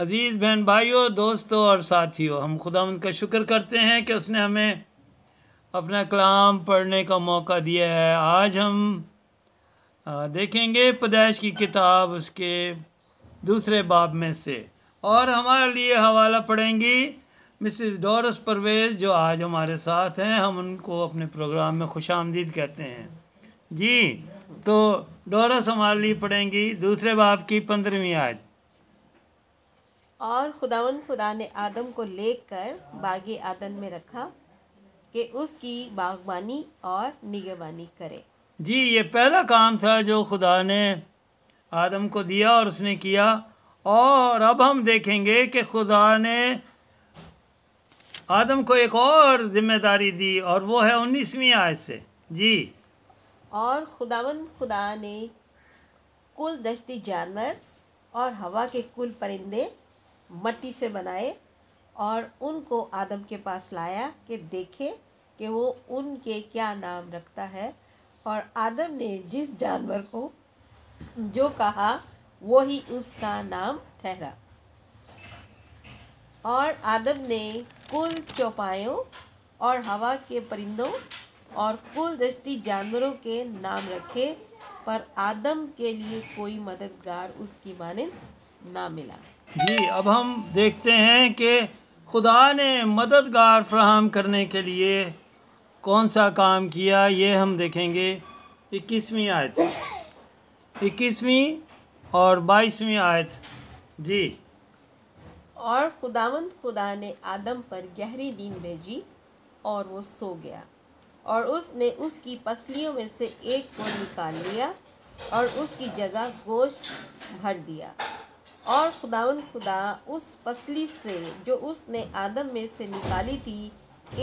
अज़ीज़ बहन भाइयों दोस्तों और साथियों हम खुदा का शुक्र करते हैं कि उसने हमें अपना कलाम पढ़ने का मौका दिया है आज हम देखेंगे पदाइश की किताब उसके दूसरे बाब में से और हमारे लिए हवाला पढ़ेंगी मिसिस डोरस परवेज़ जो आज हमारे साथ हैं हम उनको अपने प्रोग्राम में खुश आमदीद कहते हैं जी तो डोरस हमारे लिए पढ़ेंगी दूसरे बाब की पंद्रहवीं आज और खुदावन खुदा ने आदम को लेकर बागे आदम में रखा कि उसकी बागबानी और निगहबानी करे जी ये पहला काम था जो खुदा ने आदम को दिया और उसने किया और अब हम देखेंगे कि खुदा ने आदम को एक और जिम्मेदारी दी और वो है उन्नीसवीं आय से जी और खुदावन खुदा ने कुल दस्ती जानवर और हवा के कुल परिंदे मट्टी से बनाए और उनको आदम के पास लाया कि देखे कि वो उनके क्या नाम रखता है और आदम ने जिस जानवर को जो कहा वही उसका नाम ठहरा और आदम ने कुल चौपायों और हवा के परिंदों और कुल दृष्टि जानवरों के नाम रखे पर आदम के लिए कोई मददगार उसकी मानिंद ना मिला जी अब हम देखते हैं कि खुदा ने मददगार फ्राहम करने के लिए कौन सा काम किया ये हम देखेंगे इक्कीसवीं आयत इक्कीसवीं और बाईसवीं आयत जी और खुदावंद खुदा ने आदम पर गहरी नींद भेजी और वो सो गया और उसने उसकी पसलियों में से एक को निकाल लिया और उसकी जगह गोश्त भर दिया और खुदावन खुदा उस पसली से जो उसने आदम में से निकाली थी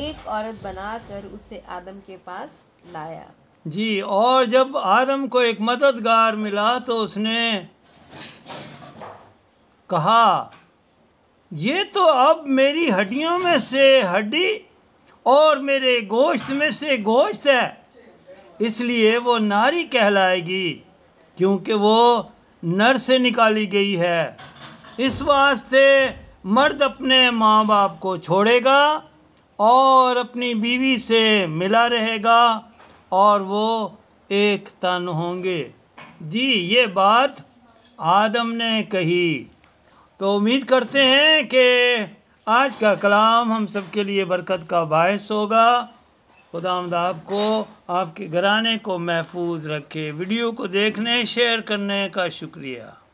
एक औरत बनाकर उसे आदम के पास लाया जी और जब आदम को एक मददगार मिला तो उसने कहा ये तो अब मेरी हड्डियों में से हड्डी और मेरे गोश्त में से गोश्त है इसलिए वो नारी कहलाएगी क्योंकि वो नर से निकाली गई है इस वास्ते मर्द अपने माँ बाप को छोड़ेगा और अपनी बीवी से मिला रहेगा और वो एक तन होंगे जी ये बात आदम ने कही तो उम्मीद करते हैं कि आज का कलाम हम सब के लिए बरकत का बायस होगा खुदा आपको आपके घराने को महफूज रखे वीडियो को देखने शेयर करने का शुक्रिया